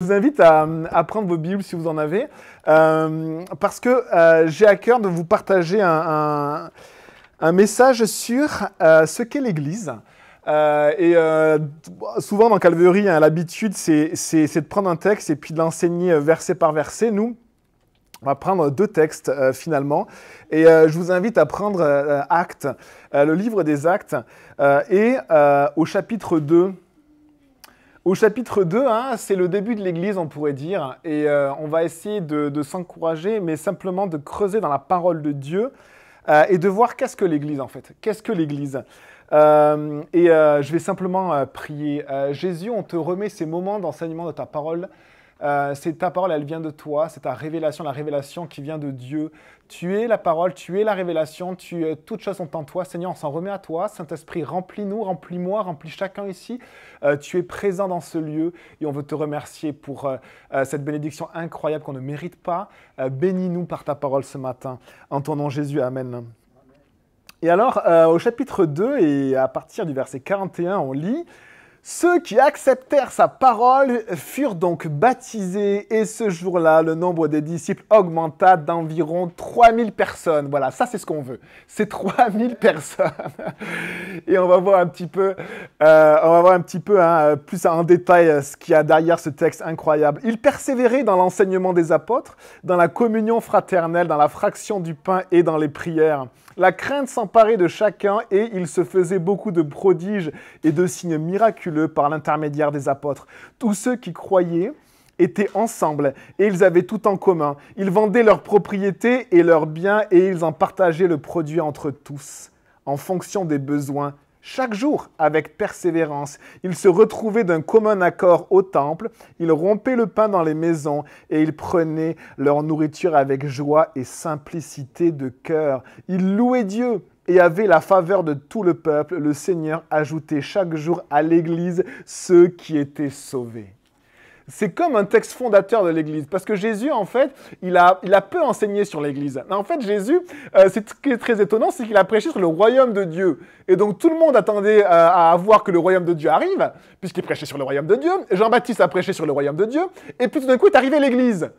Je vous invite à, prendre vos Bibles si vous en avez, euh, parce que euh, j'ai à cœur de vous partager un, message sur euh, ce qu'est l'Église. et souvent dans Calvary, hein, l'habitude, c'est de prendre un texte et puis de l'enseigner verset par verset. Nous, on va prendre deux textes finalement. Et je vous invite à prendre acte Actes, le livre des Actes, et au chapitre 2, au chapitre 2, hein, c'est le début de l'Église, on pourrait dire, et euh, on va essayer de, s'encourager, mais simplement de creuser dans la parole de Dieu euh, et de voir qu'est-ce que l'Église en fait. Qu'est-ce que l'Église euh, Et je vais simplement prier. Jésus, on te remet ces moments d'enseignement de ta parole. c'est ta parole, elle vient de toi, c'est ta révélation, la révélation qui vient de Dieu. Tu es la parole, tu es la révélation, tu, euh, toutes choses sont en toi. Seigneur, on s'en remet à toi. Saint-Esprit, remplis-nous, remplis-moi, remplis chacun ici. Euh, tu es présent dans ce lieu et on veut te remercier pour euh, cette bénédiction incroyable qu'on ne mérite pas. Bénis-nous par ta parole ce matin. En ton nom, Jésus, Amen. Et alors, au chapitre 2 et à partir du verset 41, on lit ceux qui acceptèrent sa parole furent donc baptisés et ce jour-là, le nombre des disciples augmenta d'environ 3000 personnes. Voilà, ça c'est ce qu'on veut. C'est 3000 personnes. Et on va voir un petit peu, euh, on va voir un petit peu hein, plus en détail euh, ce qu'il y a derrière ce texte incroyable. Ils persévéraient dans l'enseignement des apôtres, dans la communion fraternelle, dans la fraction du pain et dans les prières. La crainte s'emparait de chacun et il se faisait beaucoup de prodiges et de signes miraculeux par l'intermédiaire des apôtres. Tous ceux qui croyaient étaient ensemble et ils avaient tout en commun. Ils vendaient leurs propriétés et leurs biens et ils en partageaient le produit entre tous en fonction des besoins chaque jour avec persévérance. Ils se retrouvaient d'un commun accord au temple, ils rompaient le pain dans les maisons et ils prenaient leur nourriture avec joie et simplicité de cœur. Ils louaient Dieu et avaient la faveur de tout le peuple. Le Seigneur ajoutait chaque jour à l'Église ceux qui étaient sauvés c'est comme un texte fondateur de l'Église. Parce que Jésus, en fait, il a, peu enseigné sur l'Église. En fait, Jésus, euh, ce qui est très étonnant, c'est qu'il a prêché sur le royaume de Dieu. Et donc tout le monde attendait euh, à voir que le royaume de Dieu arrive, puisqu'il prêchait sur le royaume de Dieu. Jean-Baptiste a prêché sur le royaume de Dieu. Et puis tout d'un coup est arrivée l'Église.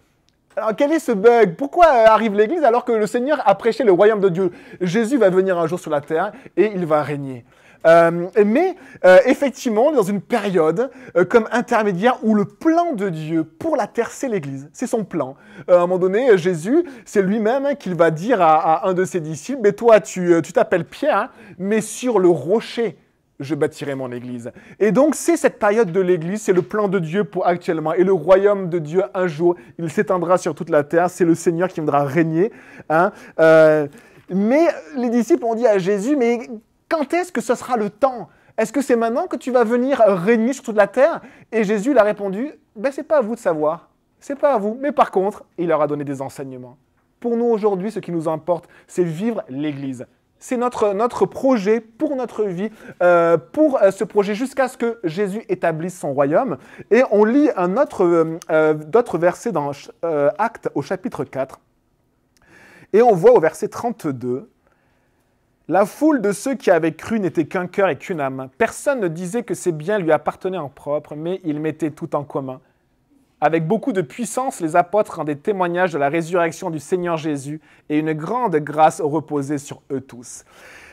Alors quel est ce bug Pourquoi euh, arrive l'Église alors que le Seigneur a prêché le royaume de Dieu Jésus va venir un jour sur la terre et il va régner. Euh, mais euh, effectivement, dans une période euh, comme intermédiaire où le plan de Dieu pour la terre, c'est l'Église, c'est son plan. à un moment donné, Jésus, c'est lui-même hein, qu'il va dire à, un de ses disciples, mais toi, tu t'appelles Pierre, mais sur le rocher, je bâtirai mon Église. Et donc c'est cette période de l'Église, c'est le plan de Dieu pour actuellement. Et le royaume de Dieu, un jour, il s'étendra sur toute la terre, c'est le Seigneur qui viendra régner. Hein. mais les disciples ont dit à Jésus, mais quand est-ce que ce sera le temps Est-ce que c'est maintenant que tu vas venir régner sur toute la terre Et Jésus a répondu Ce ben, c'est pas à vous de savoir. C'est pas à vous. Mais par contre, il leur a donné des enseignements. Pour nous aujourd'hui, ce qui nous importe, c'est vivre l'Église. C'est notre, notre projet pour notre vie, euh, pour euh, ce projet jusqu'à ce que Jésus établisse son royaume. Et on lit un euh, d'autres versets dans Actes au chapitre 4. Et on voit au verset 32, la foule de ceux qui avaient cru n'était qu'un cœur et qu'une âme. Personne ne disait que ces biens lui appartenaient en propre, mais ils mettaient tout en commun. Avec beaucoup de puissance, les apôtres rendaient témoignage de la résurrection du Seigneur Jésus et une grande grâce reposait sur eux tous.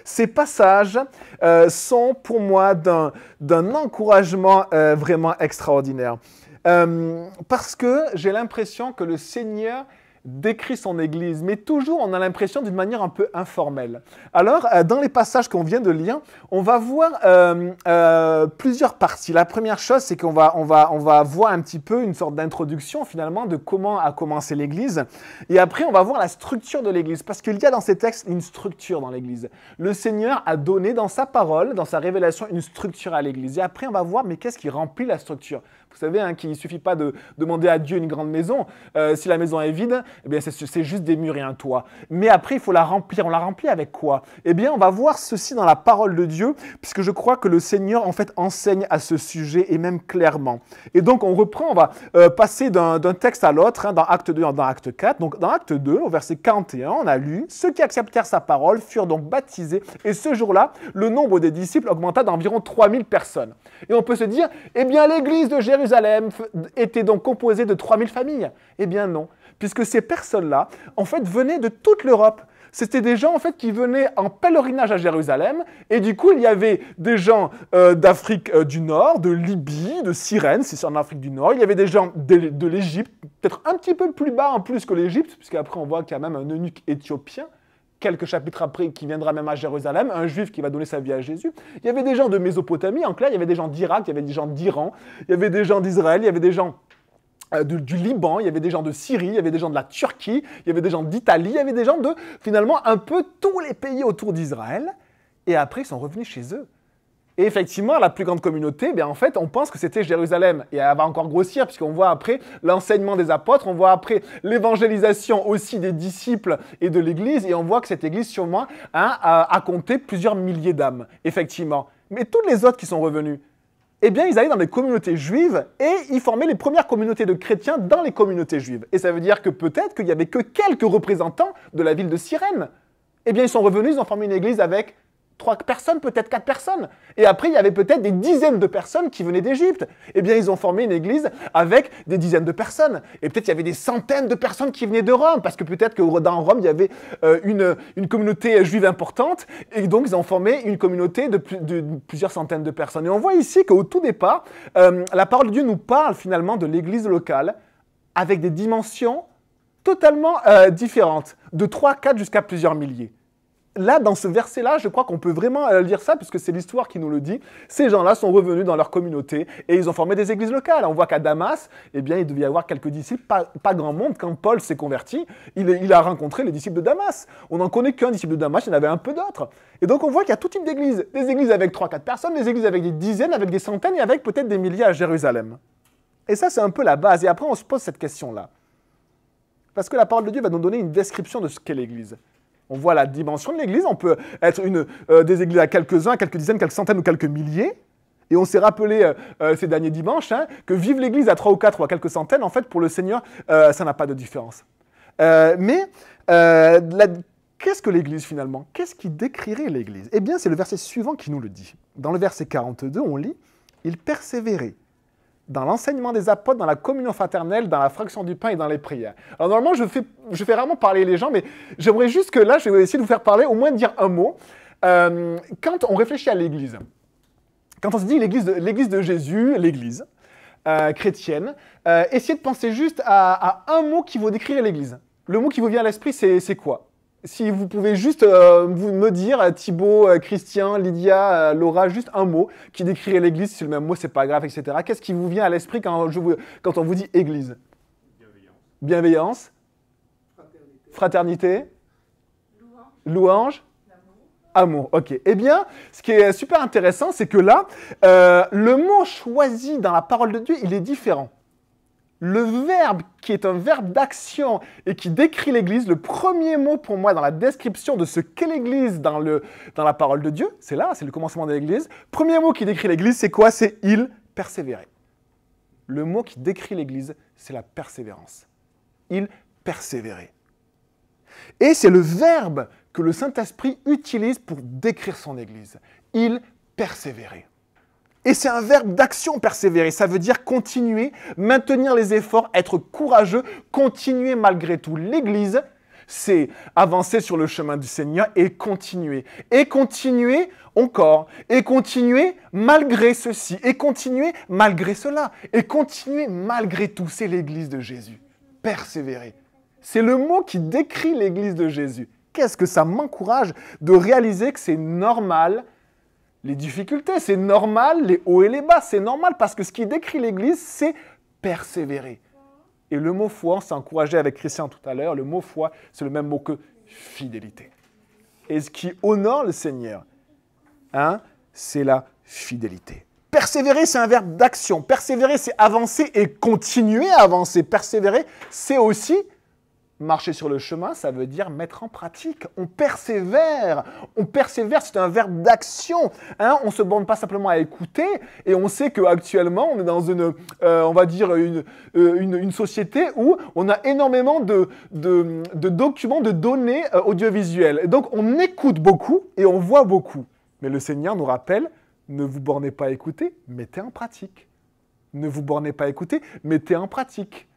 Ces passages euh, sont pour moi d'un encouragement euh, vraiment extraordinaire. Euh, parce que j'ai l'impression que le Seigneur décrit son Église, mais toujours on a l'impression d'une manière un peu informelle. Alors, euh, dans les passages qu'on vient de lire, on va voir euh, euh, plusieurs parties. La première chose, c'est qu'on va, on va, on voir un petit peu une sorte d'introduction finalement de comment a commencé l'Église. Et après, on va voir la structure de l'Église, parce qu'il y a dans ces textes une structure dans l'Église. Le Seigneur a donné dans sa parole, dans sa révélation, une structure à l'Église. Et après, on va voir, mais qu'est-ce qui remplit la structure Vous savez hein, qu'il ne suffit pas de demander à Dieu une grande maison. si la maison est vide, eh bien, c'est juste des murs et un toit. Mais après, il faut la remplir. On la remplit avec quoi Eh bien, on va voir ceci dans la parole de Dieu, puisque je crois que le Seigneur, en fait, enseigne à ce sujet et même clairement. Et donc, on reprend, on va euh, passer d'un texte à l'autre, hein, dans Acte 2 dans Acte 4. Donc, dans Acte 2, au verset 41, on a lu Ceux qui acceptèrent sa parole furent donc baptisés, et ce jour-là, le nombre des disciples augmenta d'environ 3000 personnes. Et on peut se dire Eh bien, l'église de Jérusalem était donc composée de 3000 familles. Eh bien, non puisque ces personnes-là, en fait, venaient de toute l'Europe. C'était des gens en fait qui venaient en pèlerinage à Jérusalem et du coup il y avait des gens euh, d'Afrique euh, du Nord, de Libye, de si c'est en Afrique du Nord. Il y avait des gens de, de l'Égypte, peut-être un petit peu plus bas en plus que l'Égypte, puisqu'après on voit qu'il y a même un eunuque éthiopien quelques chapitres après, qui viendra même à Jérusalem, un juif qui va donner sa vie à Jésus. Il y avait des gens de Mésopotamie, en clair, il y avait des gens d'Irak, il y avait des gens d'Iran, il y avait des gens d'Israël, il y avait des gens euh, du Liban, il y avait des gens de Syrie, il y avait des gens de la Turquie, il y avait des gens d'Italie, il y avait des gens de finalement un peu tous les pays autour d'Israël. Et après, ils sont revenus chez eux. Et effectivement, la plus grande communauté, ben en fait, on pense que c'était Jérusalem. Et elle va encore grossir, puisqu'on voit après l'enseignement des apôtres, on voit après l'évangélisation aussi des disciples et de l'Église, et on voit que cette Église, sûrement, hein, a compté plusieurs milliers d'âmes, effectivement. Mais tous les autres qui sont revenus, eh bien, ils allaient dans les communautés juives et ils formaient les premières communautés de chrétiens dans les communautés juives. Et ça veut dire que peut-être qu'il n'y avait que quelques représentants de la ville de Sirène. Eh bien, ils sont revenus, ils ont formé une église avec trois personnes, peut-être quatre personnes. Et après, il y avait peut-être des dizaines de personnes qui venaient d'Égypte. Eh bien, ils ont formé une église avec des dizaines de personnes. Et peut-être il y avait des centaines de personnes qui venaient de Rome, parce que peut-être que dans Rome, il y avait euh, une, communauté juive importante. Et donc, ils ont formé une communauté de, plusieurs centaines de personnes. Et on voit ici qu'au tout départ, euh, la parole de Dieu nous parle finalement de l'église locale avec des dimensions totalement euh, différentes, de 3, 4 jusqu'à plusieurs milliers là, dans ce verset-là, je crois qu'on peut vraiment dire euh, ça, puisque c'est l'histoire qui nous le dit. Ces gens-là sont revenus dans leur communauté et ils ont formé des églises locales. On voit qu'à Damas, eh bien, il devait y avoir quelques disciples, pas, grand monde. Quand Paul s'est converti, il, a rencontré les disciples de Damas. On n'en connaît qu'un disciple de Damas, il y en avait un peu d'autres. Et donc, on voit qu'il y a tout type d'églises. Des églises avec 3-4 personnes, des églises avec des dizaines, avec des centaines et avec peut-être des milliers à Jérusalem. Et ça, c'est un peu la base. Et après, on se pose cette question-là. Parce que la parole de Dieu va nous donner une description de ce qu'est l'église. On voit la dimension de l'Église. On peut être une, euh, des églises à quelques-uns, quelques dizaines, quelques centaines ou quelques milliers. Et on s'est rappelé euh, euh, ces derniers dimanches hein, que vive l'Église à trois ou quatre ou à quelques centaines, en fait, pour le Seigneur, ça n'a pas de différence. mais qu'est-ce que l'Église finalement Qu'est-ce qui décrirait l'Église Eh bien, c'est le verset suivant qui nous le dit. Dans le verset 42, on lit, Il persévérait. » dans l'enseignement des apôtres, dans la communion fraternelle, dans la fraction du pain et dans les prières. Alors normalement, je fais, je fais rarement parler les gens, mais j'aimerais juste que là, je vais essayer de vous faire parler, au moins de dire un mot. Euh, quand on réfléchit à l'Église, quand on se dit l'Église de, de, Jésus, l'Église euh, chrétienne, euh, essayez de penser juste à, un mot qui vous décrire l'Église. Le mot qui vous vient à l'esprit, c'est quoi si vous pouvez juste euh, me dire, euh, Thibaut, euh, Christian, Lydia, Laura, juste un mot qui décrirait l'église, si le même mot, c'est pas grave, etc. Qu'est-ce qui vous vient à l'esprit quand, on vous dit église Bienveillance. Bienveillance. Fraternité. Fraternité. Louange. Louange. Amour, ok. Eh bien, ce qui est super intéressant, c'est que là, le mot choisi dans la parole de Dieu, il est différent. Le verbe qui est un verbe d'action et qui décrit l'Église, le premier mot pour moi dans la description de ce qu'est l'Église dans, dans la parole de Dieu, c'est là, c'est le commencement de l'Église. Premier mot qui décrit l'Église, c'est quoi C'est il persévérer. Le mot qui décrit l'Église, c'est la persévérance. Il persévérer. Et c'est le verbe que le Saint-Esprit utilise pour décrire son Église. Il persévérer. Et c'est un verbe d'action persévérer. Ça veut dire continuer, maintenir les efforts, être courageux, continuer malgré tout. L'Église, c'est avancer sur le chemin du Seigneur et continuer. Et continuer encore. Et continuer malgré ceci. Et continuer malgré cela. Et continuer malgré tout. C'est l'Église de Jésus. Persévérer. C'est le mot qui décrit l'Église de Jésus. Qu'est-ce que ça m'encourage de réaliser que c'est normal les difficultés, c'est normal, les hauts et les bas, c'est normal, parce que ce qui décrit l'Église, c'est persévérer. Et le mot foi, on s'est encouragé avec Christian tout à l'heure, le mot foi, c'est le même mot que fidélité. Et ce qui honore le Seigneur, hein, c'est la fidélité. Persévérer, c'est un verbe d'action. Persévérer, c'est avancer et continuer à avancer. Persévérer, c'est aussi Marcher sur le chemin, ça veut dire mettre en pratique. On persévère. On persévère, c'est un verbe d'action. Hein. on ne se borne pas simplement à écouter. Et on sait qu'actuellement, on est dans une, euh, on va dire, euh, une, société où on a énormément de, documents, de données euh, audiovisuelles. Et donc, on écoute beaucoup et on voit beaucoup. Mais le Seigneur nous rappelle, ne vous bornez pas à écouter, mettez en pratique. Ne vous bornez pas à écouter, mettez en pratique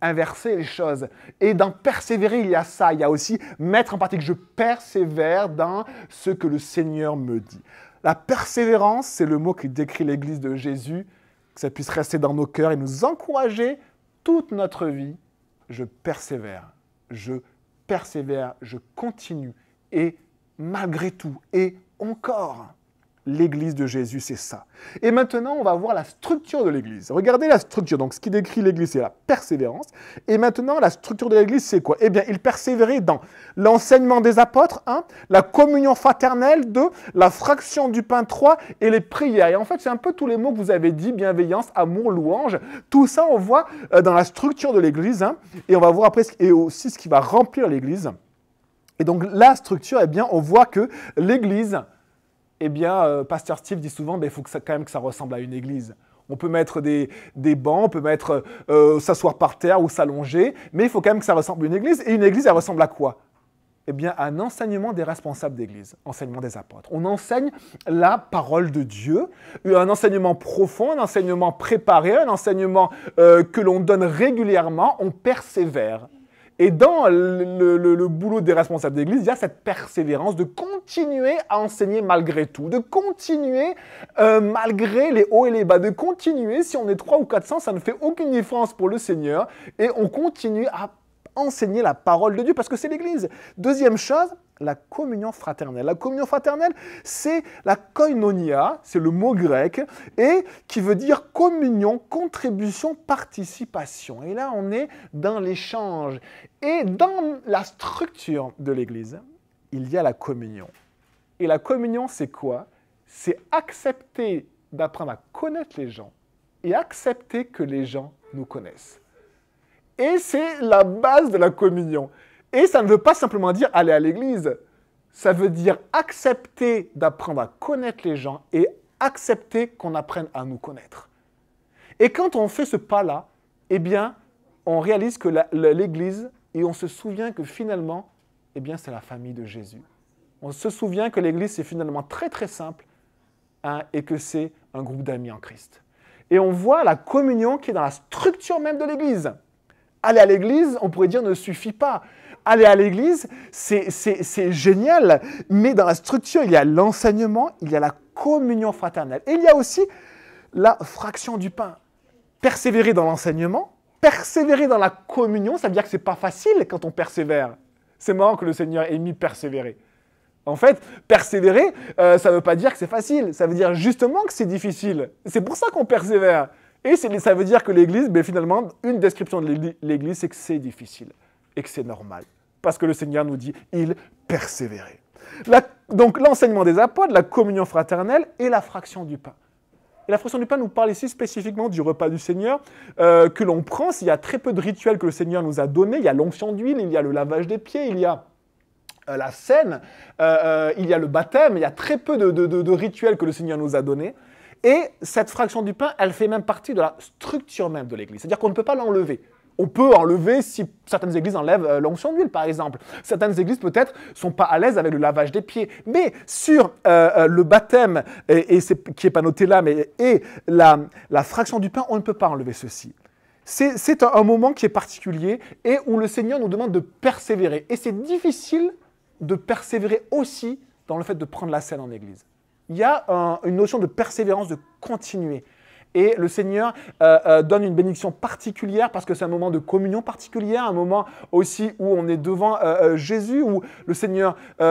inverser les choses. Et dans persévérer, il y a ça. Il y a aussi mettre en pratique. Je persévère dans ce que le Seigneur me dit. La persévérance, c'est le mot qui décrit l'Église de Jésus, que ça puisse rester dans nos cœurs et nous encourager toute notre vie. Je persévère, je persévère, je continue, et malgré tout, et encore l'Église de Jésus, c'est ça. Et maintenant, on va voir la structure de l'Église. Regardez la structure. Donc, ce qui décrit l'Église, c'est la persévérance. Et maintenant, la structure de l'Église, c'est quoi Eh bien, il persévérait dans l'enseignement des apôtres, hein, la communion fraternelle, de la fraction du pain 3 et les prières. Et en fait, c'est un peu tous les mots que vous avez dit, bienveillance, amour, louange. Tout ça, on voit euh, dans la structure de l'Église. Hein. et on va voir après, et aussi ce qui va remplir l'Église. Et donc, la structure, eh bien, on voit que l'Église eh bien, euh, Pasteur Steve dit souvent, ben, il faut que ça, quand même que ça ressemble à une église. On peut mettre des, des bancs, on peut mettre euh, euh, s'asseoir par terre ou s'allonger, mais il faut quand même que ça ressemble à une église. Et une église, elle ressemble à quoi Eh bien, à un enseignement des responsables d'église, enseignement des apôtres. On enseigne la parole de Dieu, un enseignement profond, un enseignement préparé, un enseignement que l'on donne régulièrement, on persévère. Et dans le, boulot des responsables d'église, il y a cette persévérance de continuer à enseigner malgré tout, de continuer euh, malgré les hauts et les bas, de continuer, si on est 3 ou 400, ça ne fait aucune différence pour le Seigneur, et on continue à enseigner la parole de Dieu, parce que c'est l'église. Deuxième chose, la communion fraternelle. La communion fraternelle, c'est la koinonia, c'est le mot grec, et qui veut dire communion, contribution, participation. Et là, on est dans l'échange. Et dans la structure de l'Église, il y a la communion. Et la communion, c'est quoi C'est accepter d'apprendre à connaître les gens et accepter que les gens nous connaissent. Et c'est la base de la communion. Et ça ne veut pas simplement dire aller à l'église. Ça veut dire accepter d'apprendre à connaître les gens et accepter qu'on apprenne à nous connaître. Et quand on fait ce pas-là, eh bien, on réalise que l'église, et on se souvient que finalement, eh bien, c'est la famille de Jésus. On se souvient que l'église, c'est finalement très très simple hein, et que c'est un groupe d'amis en Christ. Et on voit la communion qui est dans la structure même de l'église. Aller à l'église, on pourrait dire, ne suffit pas aller à l'église, c'est génial, mais dans la structure, il y a l'enseignement, il y a la communion fraternelle. Et il y a aussi la fraction du pain. Persévérer dans l'enseignement, persévérer dans la communion, ça veut dire que c'est pas facile quand on persévère. C'est marrant que le Seigneur ait mis persévérer. En fait, persévérer, euh, ça ne veut pas dire que c'est facile, ça veut dire justement que c'est difficile. C'est pour ça qu'on persévère. Et ça veut dire que l'Église, mais ben, finalement, une description de l'Église, c'est que c'est difficile et que c'est normal. Parce que le Seigneur nous dit, il persévérait ». donc l'enseignement des apôtres, la communion fraternelle et la fraction du pain. Et la fraction du pain nous parle ici spécifiquement du repas du Seigneur euh, que l'on prend. S'il y a très peu de rituels que le Seigneur nous a donnés, il y a l'onction d'huile, il y a le lavage des pieds, il y a euh, la scène, euh, il y a le baptême, il y a très peu de, de rituels que le Seigneur nous a donnés. Et cette fraction du pain, elle fait même partie de la structure même de l'Église. C'est-à-dire qu'on ne peut pas l'enlever on peut enlever si certaines églises enlèvent euh, l'onction d'huile, par exemple. Certaines églises, peut-être, sont pas à l'aise avec le lavage des pieds. Mais sur euh, euh, le baptême, et, est, qui n'est pas noté là, et la, fraction du pain, on ne peut pas enlever ceci. C'est un, moment qui est particulier et où le Seigneur nous demande de persévérer. Et c'est difficile de persévérer aussi dans le fait de prendre la scène en église. Il y a une notion de persévérance, de continuer et le Seigneur euh, euh, donne une bénédiction particulière parce que c'est un moment de communion particulière, un moment aussi où on est devant euh, Jésus, où le Seigneur, où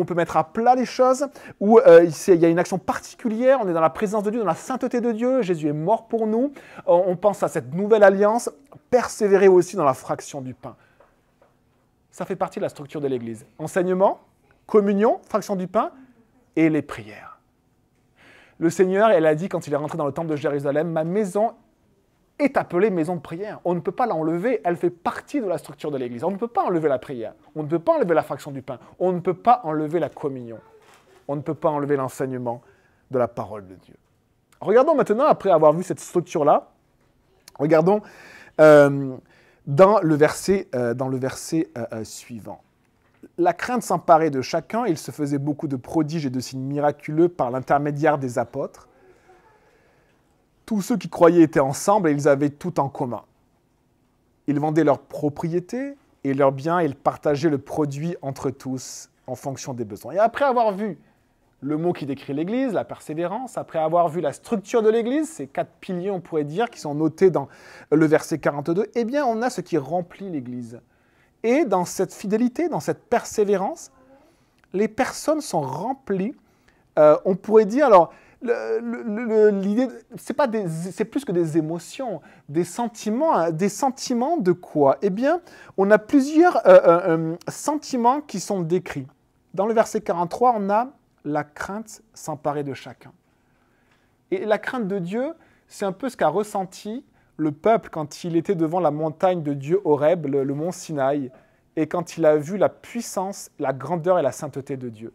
on peut mettre à plat les choses, où il y a une action particulière, on est dans la présence de Dieu, dans la sainteté de Dieu, Jésus est mort pour nous, on pense à cette nouvelle alliance, persévérer aussi dans la fraction du pain. Ça fait partie de la structure de l'Église. Enseignement, communion, fraction du pain et les prières. Le Seigneur, elle a dit quand il est rentré dans le temple de Jérusalem, ma maison est appelée maison de prière. On ne peut pas l'enlever, elle fait partie de la structure de l'Église. On ne peut pas enlever la prière, on ne peut pas enlever la fraction du pain, on ne peut pas enlever la communion, on ne peut pas enlever l'enseignement de la parole de Dieu. Regardons maintenant, après avoir vu cette structure-là, regardons euh, dans le verset, euh, dans le verset euh, suivant la crainte s'emparait de chacun, il se faisait beaucoup de prodiges et de signes miraculeux par l'intermédiaire des apôtres. Tous ceux qui croyaient étaient ensemble et ils avaient tout en commun. Ils vendaient leurs propriétés et leurs biens et ils partageaient le produit entre tous en fonction des besoins. Et après avoir vu le mot qui décrit l'Église, la persévérance, après avoir vu la structure de l'Église, ces quatre piliers, on pourrait dire, qui sont notés dans le verset 42, eh bien on a ce qui remplit l'Église. Et dans cette fidélité, dans cette persévérance, les personnes sont remplies. Euh, on pourrait dire, alors, l'idée, c'est pas c'est plus que des émotions, des sentiments, hein. des sentiments de quoi Eh bien, on a plusieurs euh, euh, sentiments qui sont décrits. Dans le verset 43, on a la crainte s'emparer de chacun. Et la crainte de Dieu, c'est un peu ce qu'a ressenti le peuple quand il était devant la montagne de Dieu Horeb, le, mont Sinaï, et quand il a vu la puissance, la grandeur et la sainteté de Dieu.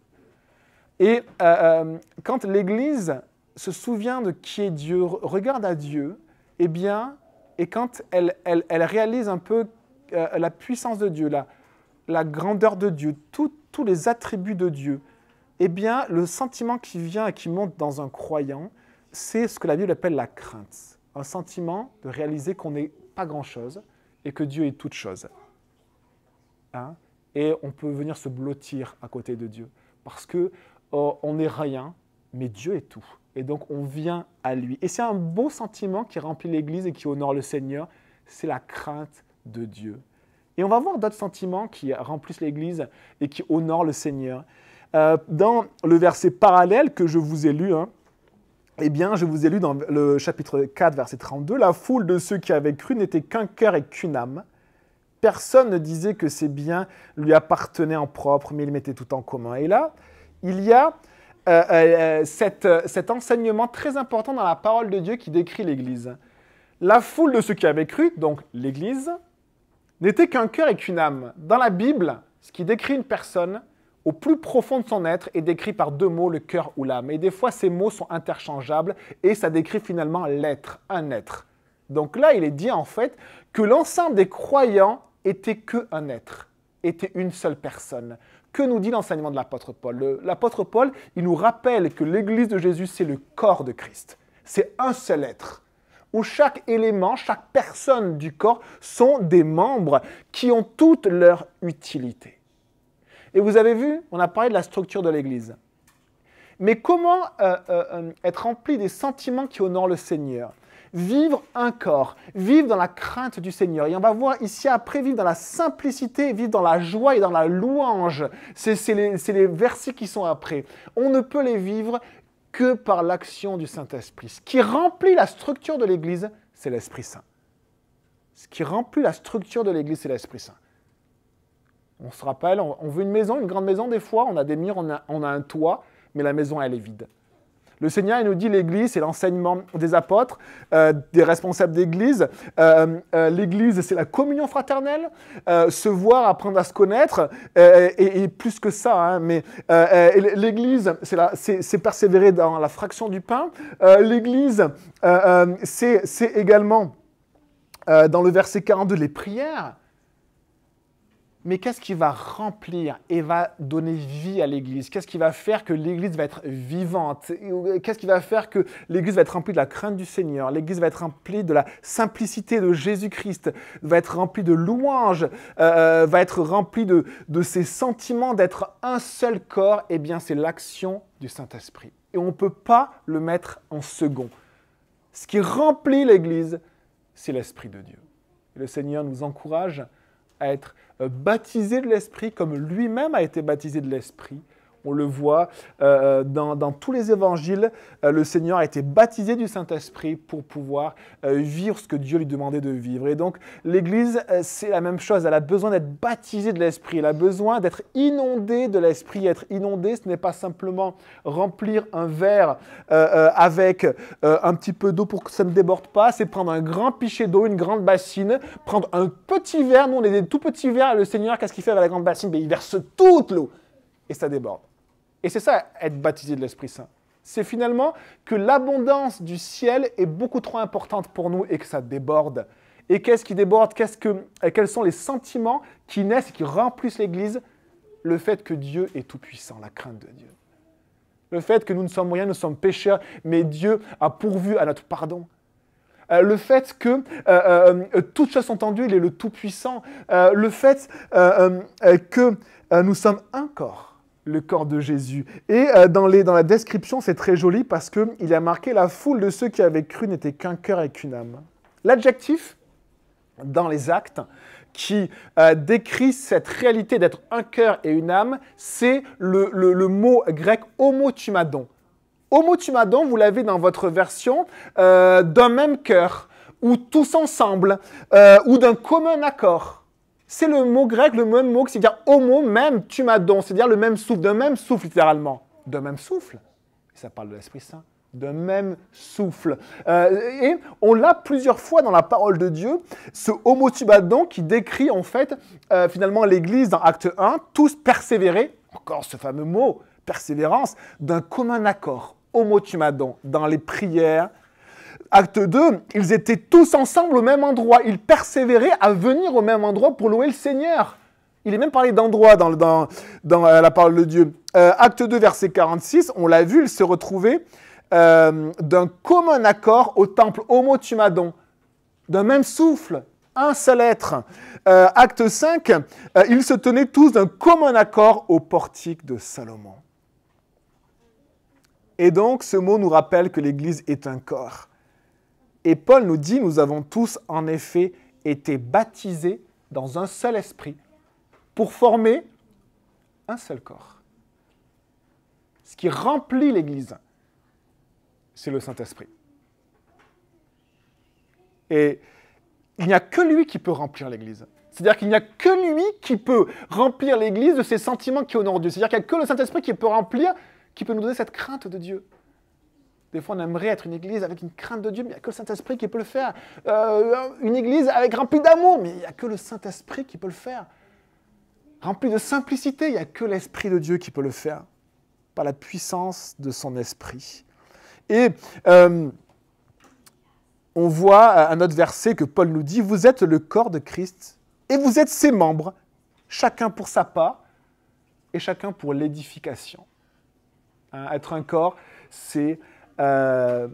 Et euh, euh, quand l'Église se souvient de qui est Dieu, regarde à Dieu, eh bien, et quand elle, réalise un peu euh, la puissance de Dieu, la, grandeur de Dieu, tous les attributs de Dieu, eh bien, le sentiment qui vient et qui monte dans un croyant, c'est ce que la Bible appelle la crainte un sentiment de réaliser qu'on n'est pas grand-chose et que Dieu est toute chose. Hein. Et on peut venir se blottir à côté de Dieu parce que oh, on n'est rien, mais Dieu est tout. Et donc on vient à lui. Et c'est un beau sentiment qui remplit l'Église et qui honore le Seigneur, c'est la crainte de Dieu. Et on va voir d'autres sentiments qui remplissent l'Église et qui honorent le Seigneur. Euh, dans le verset parallèle que je vous ai lu, hein, eh bien, je vous ai lu dans le chapitre 4, verset 32, La foule de ceux qui avaient cru n'était qu'un cœur et qu'une âme. Personne ne disait que ses biens lui appartenaient en propre, mais ils mettaient tout en commun. Et là, il y a euh, euh, euh, cet enseignement très important dans la parole de Dieu qui décrit l'Église. La foule de ceux qui avaient cru, donc l'Église, n'était qu'un cœur et qu'une âme. Dans la Bible, ce qui décrit une personne, au plus profond de son être est décrit par deux mots, le cœur ou l'âme. Et des fois, ces mots sont interchangeables et ça décrit finalement l'être, un être. Donc là, il est dit en fait que l'ensemble des croyants était que un être, était une seule personne. Que nous dit l'enseignement de l'apôtre Paul L'apôtre Paul, il nous rappelle que l'Église de Jésus, c'est le corps de Christ. C'est un seul être où chaque élément, chaque personne du corps sont des membres qui ont toute leur utilité. Et vous avez vu, on a parlé de la structure de l'Église. Mais comment euh, euh, euh, être rempli des sentiments qui honorent le Seigneur Vivre un corps, vivre dans la crainte du Seigneur. Et on va voir ici après vivre dans la simplicité, vivre dans la joie et dans la louange. C'est les, les versets qui sont après. On ne peut les vivre que par l'action du Saint-Esprit. Ce qui remplit la structure de l'Église, c'est l'Esprit Saint. Ce qui remplit la structure de l'Église, c'est l'Esprit Saint. On se rappelle, on, veut une maison, une grande maison, des fois, on a des murs, on a, un toit, mais la maison, elle est vide. Le Seigneur, il nous dit l'Église, c'est l'enseignement des apôtres, euh, des responsables d'Église. Euh, euh, L'Église, c'est la communion fraternelle, se voir, apprendre à se connaître, et, plus que ça. Hein, mais l'Église, c'est persévérer dans la fraction du pain. L'Église, c'est également, dans le verset 42, les prières mais qu'est-ce qui va remplir et va donner vie à l'Église Qu'est-ce qui va faire que l'Église va être vivante euh, Qu'est-ce qui va faire que l'Église va être remplie de la crainte du Seigneur L'Église va être remplie de la simplicité de Jésus-Christ, va être remplie de louanges, euh, euh, va être remplie de, de ces sentiments d'être un seul corps Eh bien, c'est l'action du Saint-Esprit. Et on ne peut pas le mettre en second. Ce qui remplit l'Église, c'est l'Esprit de Dieu. le Seigneur nous encourage à être euh, baptisé de l'Esprit comme lui-même a été baptisé de l'Esprit, on le voit euh, dans, tous les évangiles. Euh, le Seigneur a été baptisé du Saint-Esprit pour pouvoir euh, vivre ce que Dieu lui demandait de vivre. Et donc, l'Église, c'est la même chose. Elle a besoin d'être baptisée de l'Esprit. Elle a besoin d'être inondée de l'Esprit. Être inondée, ce n'est pas simplement remplir un verre avec un petit peu d'eau pour que ça ne déborde pas. C'est prendre un grand pichet d'eau, une grande bassine, prendre un petit verre. Nous, on est des tout petits verres. Le Seigneur, qu'est-ce qu'il fait avec la grande bassine ben, Il verse toute l'eau et ça déborde. Et c'est ça, être baptisé de l'Esprit Saint. C'est finalement que l'abondance du ciel est beaucoup trop importante pour nous et que ça déborde. Et qu'est-ce qui déborde Quels sont les sentiments qui naissent et qui remplissent l'Église Le fait que Dieu est tout-puissant, la crainte de Dieu. Le fait que nous ne sommes rien, nous sommes pécheurs, mais Dieu a pourvu à notre pardon. Euh, le fait que euh, euh, euh toutes choses sont tendues, il est le Tout-Puissant. Euh, le fait que nous sommes un corps le corps de Jésus. Et euh, dans, la description, c'est très joli parce qu'il a marqué la foule de ceux qui avaient cru n'était qu'un cœur et qu'une âme. L'adjectif dans les actes qui euh, décrit cette réalité d'être un cœur et une âme, c'est le, mot grec homotumadon. Homotumadon, vous l'avez dans votre version, euh, d'un même cœur, ou tous ensemble, ou d'un commun accord. C'est le mot grec, le même mot qui signifie dire homo, même tumadon, c'est-à-dire le même souffle, de même souffle littéralement. D'un même souffle, ça parle de l'Esprit Saint, d'un même souffle. Euh, et on l'a plusieurs fois dans la parole de Dieu, ce homo tumadon qui décrit en fait euh, finalement l'Église dans Acte 1, tous persévérés, encore ce fameux mot, persévérance, d'un commun accord, homo tumadon, dans les prières, acte 2, ils étaient tous ensemble au même endroit. Ils persévéraient à venir au même endroit pour louer le Seigneur. Il est même parlé d'endroit dans, euh, la parole de Dieu. Euh, acte 2, verset 46, on l'a vu, ils se retrouvaient euh, d'un commun accord au temple tumadon. d'un même souffle, un seul être. acte 5, ils se tenaient tous d'un commun accord au portique de Salomon. Et donc, ce mot nous rappelle que l'Église est un corps. Et Paul nous dit, nous avons tous en effet été baptisés dans un seul esprit pour former un seul corps. Ce qui remplit l'Église, c'est le Saint-Esprit. Et il n'y a que lui qui peut remplir l'Église. C'est-à-dire qu'il n'y a que lui qui peut remplir l'Église de ses sentiments qui honorent Dieu. C'est-à-dire qu'il n'y a que le Saint-Esprit qui peut remplir, qui peut nous donner cette crainte de Dieu. Des fois, on aimerait être une église avec une crainte de Dieu, mais il n'y a que le Saint-Esprit qui peut le faire. Euh, une église avec remplie d'amour, mais il n'y a que le Saint-Esprit qui peut le faire. Remplie de simplicité, il n'y a que l'Esprit de Dieu qui peut le faire, par la puissance de son Esprit. Et euh, on voit euh, un autre verset que Paul nous dit, vous êtes le corps de Christ et vous êtes ses membres, chacun pour sa part et chacun pour l'édification. Hein, être un corps, c'est euh,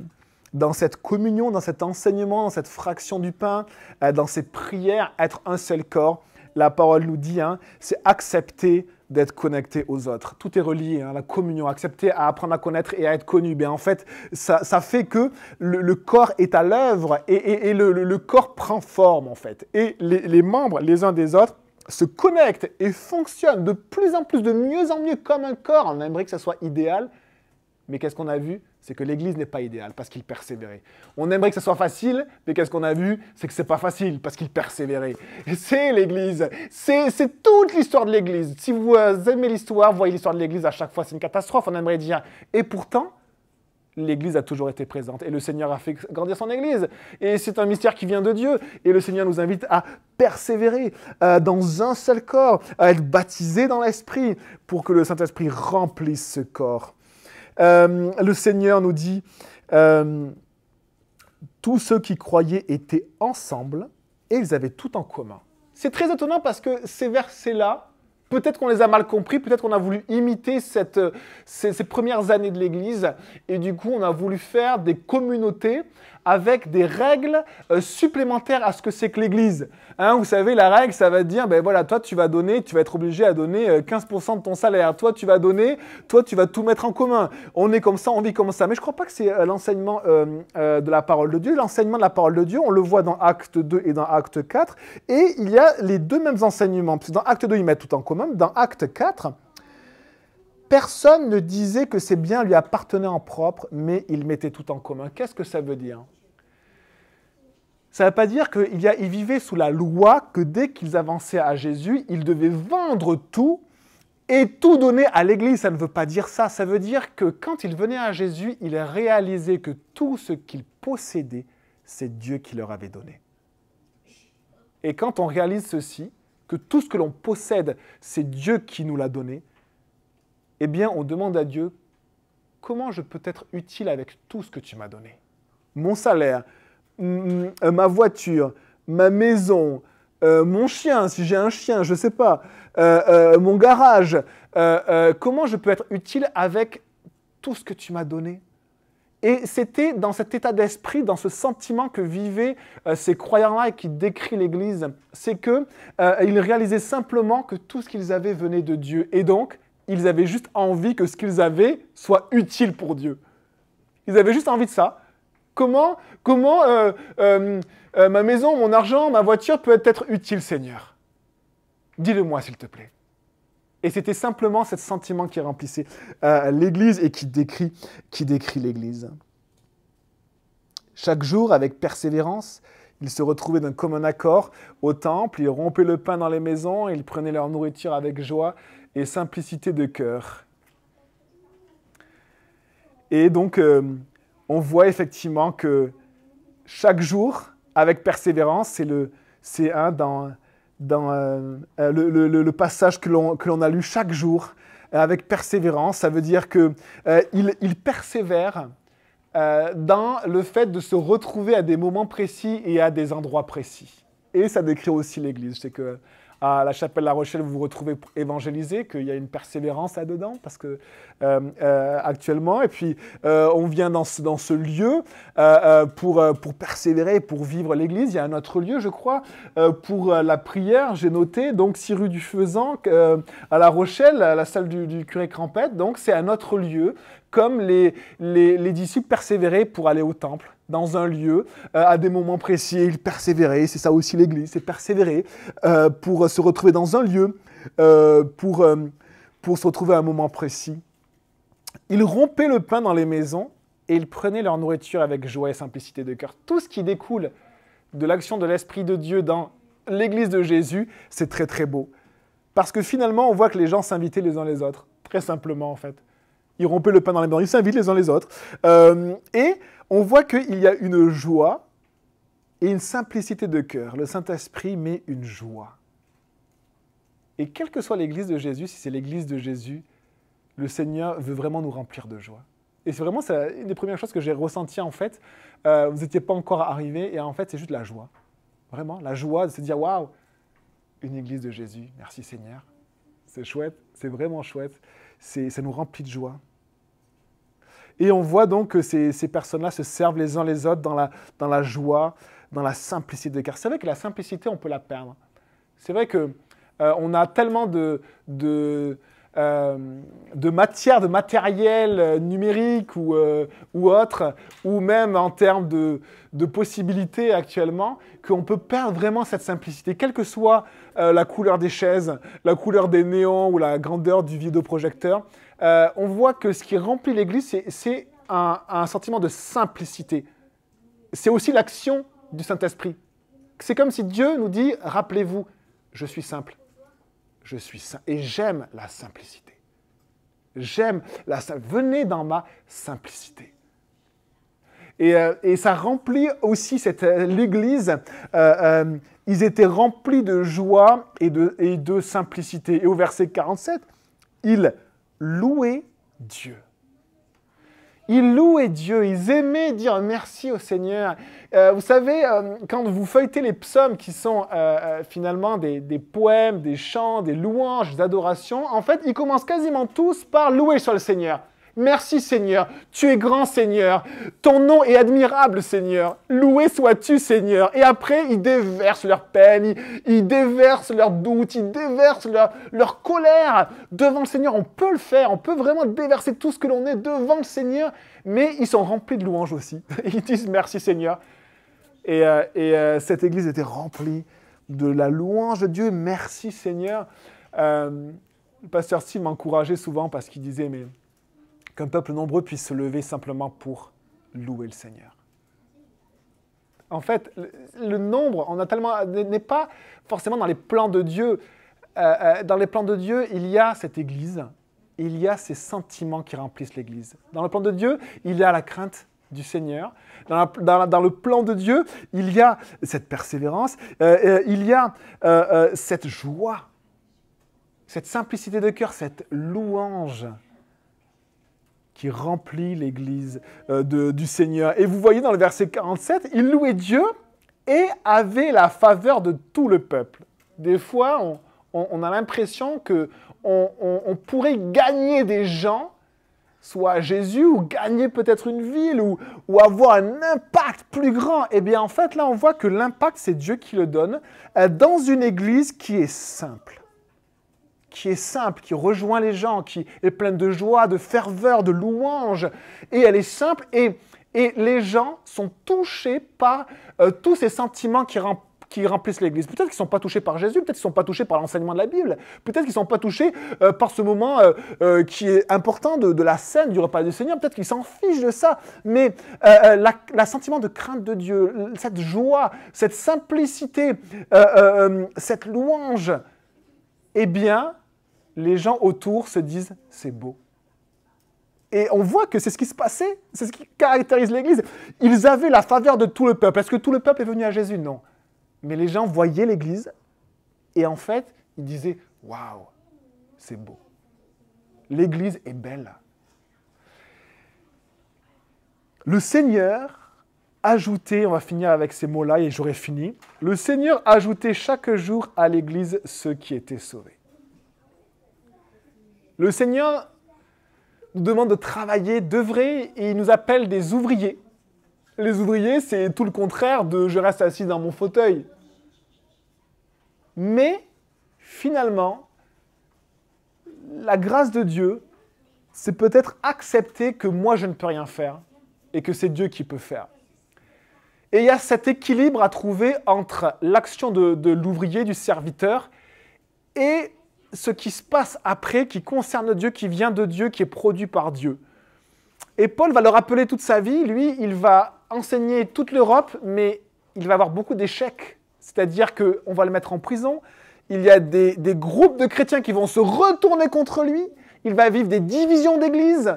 dans cette communion, dans cet enseignement, dans cette fraction du pain, euh, dans ces prières, être un seul corps. La parole nous dit, hein, c'est accepter d'être connecté aux autres. Tout est relié, hein, la communion, accepter à apprendre à connaître et à être connu. Bien, en fait, ça, fait que le, corps est à l'œuvre et, le, corps prend forme, en fait. Et les, les membres, les uns des autres, se connectent et fonctionnent de plus en plus, de mieux en mieux comme un corps. On aimerait que ça soit idéal, mais qu'est-ce qu'on a vu C'est que l'Église n'est pas idéale parce qu'il persévérait. On aimerait que ce soit facile, mais qu'est-ce qu'on a vu C'est que c'est pas facile parce qu'il persévérait. C'est l'Église. C'est toute l'histoire de l'Église. Si vous aimez l'histoire, voyez l'histoire de l'Église à chaque fois, c'est une catastrophe. On aimerait dire. Et pourtant, l'Église a toujours été présente et le Seigneur a fait grandir son Église. Et c'est un mystère qui vient de Dieu. Et le Seigneur nous invite à persévérer euh, dans un seul corps, à être baptisé dans l'Esprit pour que le Saint-Esprit remplisse ce corps. Euh, le Seigneur nous dit, euh, tous ceux qui croyaient étaient ensemble et ils avaient tout en commun. C'est très étonnant parce que ces versets-là, peut-être qu'on les a mal compris, peut-être qu'on a voulu imiter euh, ces premières années de l'Église et du coup on a voulu faire des communautés avec des règles euh, supplémentaires à ce que c'est que l'Église. Hein, vous savez, la règle, ça va dire, ben voilà, toi tu vas donner, tu vas être obligé à donner 15% euh, de ton salaire, toi tu vas donner, toi tu vas tout mettre en commun. On est comme ça, on vit comme ça. Mais je ne crois pas que c'est euh, l'enseignement de la parole de Dieu. L'enseignement de la parole de Dieu, on le voit dans Acte 2 et dans Acte 4, et il y a les deux mêmes enseignements. dans Acte 2, ils mettent tout en commun, dans Acte 4, personne ne disait que c'est biens lui appartenaient en propre, mais il mettait tout en commun. Qu'est-ce que ça veut dire ça ne veut pas dire qu'ils vivaient sous la loi que dès qu'ils avançaient à Jésus, ils devaient vendre tout et tout donner à l'Église. Ça ne veut pas dire ça. Ça veut dire que quand ils venaient à Jésus, ils réalisaient que tout ce qu'ils possédaient, c'est Dieu qui leur avait donné. Et quand on réalise ceci, que tout ce que l'on possède, c'est Dieu qui nous l'a donné, eh bien on demande à Dieu, comment je peux être utile avec tout ce que tu m'as donné Mon salaire, euh, ma voiture, ma maison, euh, mon chien, si j'ai un chien, je ne sais pas, euh, mon garage, comment je peux être utile avec tout ce que tu m'as donné et c'était dans cet état d'esprit, dans ce sentiment que vivaient ces croyants-là et qui décrit l'Église, c'est qu'ils réalisaient simplement que tout ce qu'ils avaient venait de Dieu, et donc ils avaient juste envie que ce qu'ils avaient soit utile pour Dieu. Ils avaient juste envie de ça, Comment, comment euh, euh, euh, ma maison, mon argent, ma voiture peut être utile, Seigneur Dis-le-moi, s'il te plaît. Et c'était simplement ce sentiment qui remplissait l'Église et qui décrit, qui décrit l'Église. Chaque jour, avec persévérance, ils se retrouvaient d'un commun accord au temple, ils rompaient le pain dans les maisons, ils prenaient leur nourriture avec joie et simplicité de cœur. Et donc, on voit effectivement que chaque jour, avec persévérance, c'est le un dans, euh, le, passage que l'on a lu chaque jour avec persévérance. Ça veut dire qu'il euh, il, persévère euh, dans le fait de se retrouver à des moments précis et à des endroits précis. Et ça décrit aussi l'Église. C'est que à la chapelle La Rochelle, vous vous retrouvez évangélisé, qu'il y a une persévérance là-dedans, parce que euh, euh, actuellement, et puis euh, on vient dans ce, dans ce lieu pour, pour persévérer, pour vivre l'Église. Il y a un autre lieu, je crois, pour la prière, j'ai noté, donc 6 rue du Faisan, à La Rochelle, à la salle du, curé Crampette, donc c'est un autre lieu, comme les, les, les disciples persévéraient pour aller au temple dans un lieu euh, à des moments précis. ils persévéraient, c'est ça aussi l'Église, c'est persévérer euh, pour se retrouver dans un lieu, euh, pour, se retrouver à un moment précis. Ils rompaient le pain dans les maisons et ils prenaient leur nourriture avec joie et simplicité de cœur. Tout ce qui découle de l'action de l'Esprit de Dieu dans l'Église de Jésus, c'est très très beau. Parce que finalement, on voit que les gens s'invitaient les uns les autres, très simplement en fait. Ils rompaient le pain dans les mains, ils s'invitent les uns les autres. Euh, et on voit qu'il y a une joie et une simplicité de cœur. Le Saint-Esprit met une joie. Et quelle que soit l'Église de Jésus, si c'est l'Église de Jésus, le Seigneur veut vraiment nous remplir de joie. Et c'est vraiment une des premières choses que j'ai ressenties en fait. Euh, vous n'étiez pas encore arrivés et en fait c'est juste la joie. Vraiment, la joie de se dire waouh, une église de Jésus, merci Seigneur. C'est chouette, c'est vraiment chouette ça nous remplit de joie. Et on voit donc que ces, personnes-là se servent les uns les autres dans la, joie, dans la simplicité. Car c'est vrai que la simplicité, on peut la perdre. C'est vrai que euh, on a tellement de, euh, de matière, de matériel euh, numérique ou, euh, ou autre, ou même en termes de, possibilités actuellement, qu'on peut perdre vraiment cette simplicité, quelle que soit la couleur des chaises, la couleur des néons ou la grandeur du vidéoprojecteur. on voit que ce qui remplit l'église, c'est un, un sentiment de simplicité. C'est aussi l'action du Saint-Esprit. C'est comme si Dieu nous dit, rappelez-vous, je suis simple je suis saint. Et j'aime la simplicité. J'aime la simplicité. Venez dans ma simplicité. Et, euh, ça remplit aussi cette euh, l'Église. Euh, ils étaient remplis de joie et de, et de simplicité. Et au verset 47, ils louaient Dieu. Ils louaient Dieu, ils aimaient dire merci au Seigneur. Euh, vous savez, euh, quand vous feuilletez les psaumes qui sont euh, finalement des, des, poèmes, des chants, des louanges, des adorations, en fait, ils commencent quasiment tous par louer sur le Seigneur. Merci Seigneur, tu es grand Seigneur, ton nom est admirable Seigneur, loué sois-tu Seigneur. Et après, ils déversent leur peine, ils, déversent leurs doutes, ils déversent leur, colère devant le Seigneur. On peut le faire, on peut vraiment déverser tout ce que l'on est devant le Seigneur, mais ils sont remplis de louanges aussi. Ils disent merci Seigneur. Et, euh, euh, cette église était remplie de la louange de Dieu, merci Seigneur. le euh, pasteur Steve m'encourageait souvent parce qu'il disait, mais qu'un peuple nombreux puisse se lever simplement pour louer le Seigneur. En fait, le nombre, on a tellement n'est pas forcément dans les plans de Dieu. Euh, euh, dans les plans de Dieu, il y a cette Église, il y a ces sentiments qui remplissent l'Église. Dans le plan de Dieu, il y a la crainte du Seigneur. Dans, le plan de Dieu, il y a cette persévérance, euh, il y a cette joie, cette simplicité de cœur, cette louange qui remplit l'église euh, du Seigneur. Et vous voyez dans le verset 47, il louait Dieu et avait la faveur de tout le peuple. Des fois, on, a l'impression que on, pourrait gagner des gens, soit Jésus, ou gagner peut-être une ville, ou, avoir un impact plus grand. Eh bien en fait, là, on voit que l'impact, c'est Dieu qui le donne euh, dans une église qui est simple qui est simple, qui rejoint les gens, qui est pleine de joie, de ferveur, de louange. Et elle est simple et, et les gens sont touchés par euh, tous ces sentiments qui remplissent qui remplissent l'Église. Peut-être qu'ils ne sont pas touchés par Jésus, peut-être qu'ils ne sont pas touchés par l'enseignement de la Bible, peut-être qu'ils ne sont pas touchés euh, par ce moment euh, qui est important de, de, la scène du repas du Seigneur, peut-être qu'ils s'en fichent de ça, mais le sentiment de crainte de Dieu, cette joie, cette simplicité, cette louange, eh bien, les gens autour se disent c'est beau. Et on voit que c'est ce qui se passait, c'est ce qui caractérise l'Église. Ils avaient la faveur de tout le peuple. Est-ce que tout le peuple est venu à Jésus Non. Mais les gens voyaient l'Église et en fait, ils disaient Waouh, c'est beau. L'Église est belle. Le Seigneur ajoutait, on va finir avec ces mots-là et j'aurai fini. Le Seigneur ajoutait chaque jour à l'Église ceux qui étaient sauvés. Le Seigneur nous demande de travailler, d'œuvrer, et il nous appelle des ouvriers. Les ouvriers, c'est tout le contraire de je reste assis dans mon fauteuil. Mais finalement, la grâce de Dieu, c'est peut-être accepter que moi je ne peux rien faire et que c'est Dieu qui peut faire. Et il y a cet équilibre à trouver entre l'action de, de l'ouvrier, du serviteur, et ce qui se passe après, qui concerne Dieu, qui vient de Dieu, qui est produit par Dieu. Et Paul va le rappeler toute sa vie, lui, il va enseigner toute l'Europe, mais il va avoir beaucoup d'échecs. C'est-à-dire qu'on va le mettre en prison, il y a des, des, groupes de chrétiens qui vont se retourner contre lui, il va vivre des divisions d'église,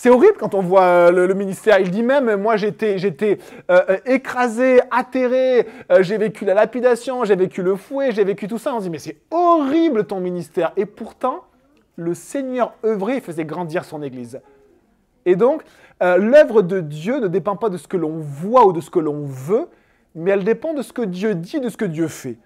c'est horrible quand on voit euh, le, ministère. Il dit même, moi j'étais, j'étais euh, euh, écrasé, atterré, j'ai vécu la lapidation, j'ai vécu le fouet, j'ai vécu tout ça. On se dit, mais c'est horrible ton ministère. Et pourtant, le Seigneur œuvrait et faisait grandir son Église. Et donc, l'œuvre de Dieu ne dépend pas de ce que l'on voit ou de ce que l'on veut, mais elle dépend de ce que Dieu dit, de ce que Dieu fait.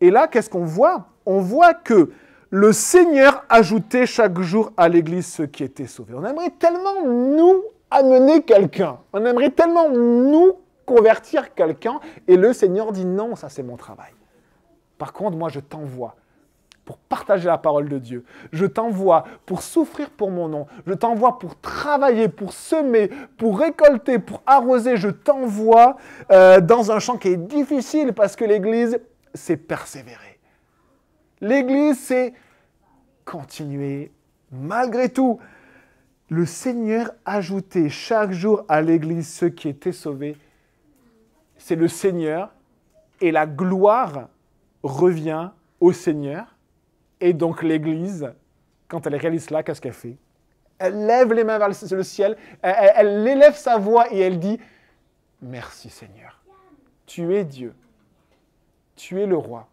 Et là, qu'est-ce qu'on voit On voit que le Seigneur ajoutait chaque jour à l'Église ceux qui étaient sauvés. On aimerait tellement, nous, amener quelqu'un. On aimerait tellement, nous, convertir quelqu'un. Et le Seigneur dit non, ça c'est mon travail. Par contre, moi, je t'envoie pour partager la parole de Dieu. Je t'envoie pour souffrir pour mon nom. Je t'envoie pour travailler, pour semer, pour récolter, pour arroser. Je t'envoie euh, dans un champ qui est difficile parce que l'Église, c'est persévérer. L'Église, c'est continuer malgré tout. Le Seigneur ajoutait chaque jour à l'Église ceux qui étaient sauvés. C'est le Seigneur et la gloire revient au Seigneur. Et donc l'Église, quand elle réalise cela, qu'est-ce qu'elle fait Elle lève les mains vers le ciel, elle, elle élève sa voix et elle dit, merci Seigneur, tu es Dieu, tu es le roi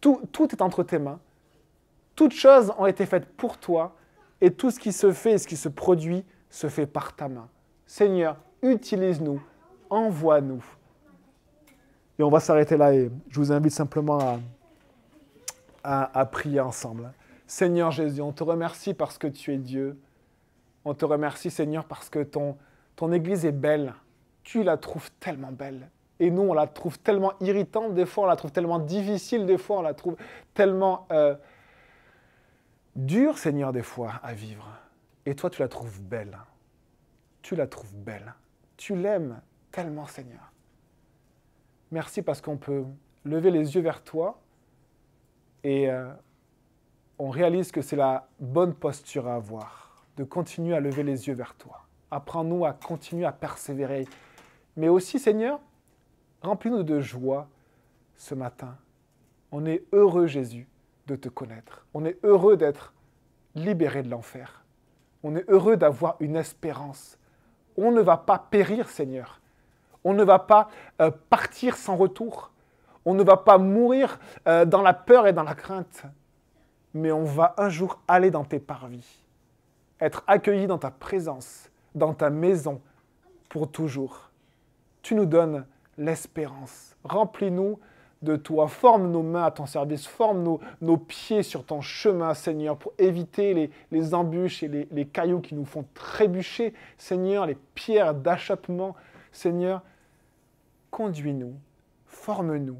tout, est entre tes mains. Toutes choses ont été faites pour toi et tout ce qui se fait et ce qui se produit se fait par ta main. Seigneur, utilise-nous, envoie-nous. Et on va s'arrêter là et je vous invite simplement à, prier ensemble. Seigneur Jésus, on te remercie parce que tu es Dieu. On te remercie Seigneur parce que ton, ton Église est belle. Tu la trouves tellement belle. Et nous, on la trouve tellement irritante des fois, on la trouve tellement difficile des fois, on la trouve tellement euh, dure, Seigneur, des fois, à vivre. Et toi, tu la trouves belle. Tu la trouves belle. Tu l'aimes tellement, Seigneur. Merci parce qu'on peut lever les yeux vers toi et euh, on réalise que c'est la bonne posture à avoir, de continuer à lever les yeux vers toi. Apprends-nous à continuer à persévérer. Mais aussi, Seigneur, Remplis-nous de joie ce matin. On est heureux, Jésus, de te connaître. On est heureux d'être libéré de l'enfer. On est heureux d'avoir une espérance. On ne va pas périr, Seigneur. On ne va pas euh, partir sans retour. On ne va pas mourir euh, dans la peur et dans la crainte. Mais on va un jour aller dans tes parvis, être accueilli dans ta présence, dans ta maison, pour toujours. Tu nous donnes l'espérance. Remplis-nous de toi. Forme nos mains à ton service, forme nos, pieds sur ton chemin, Seigneur, pour éviter les, embûches et les, cailloux qui nous font trébucher, Seigneur, les pierres d'achappement. Seigneur, conduis-nous, forme-nous,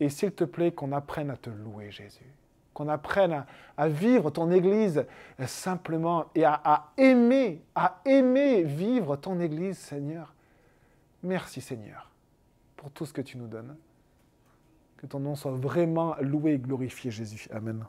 et s'il te plaît, qu'on apprenne à te louer, Jésus. Qu'on apprenne à, vivre ton Église simplement et à aimer, à aimer vivre ton Église, Seigneur. Merci, Seigneur pour tout ce que tu nous donnes. Que ton nom soit vraiment loué et glorifié, Jésus. Amen.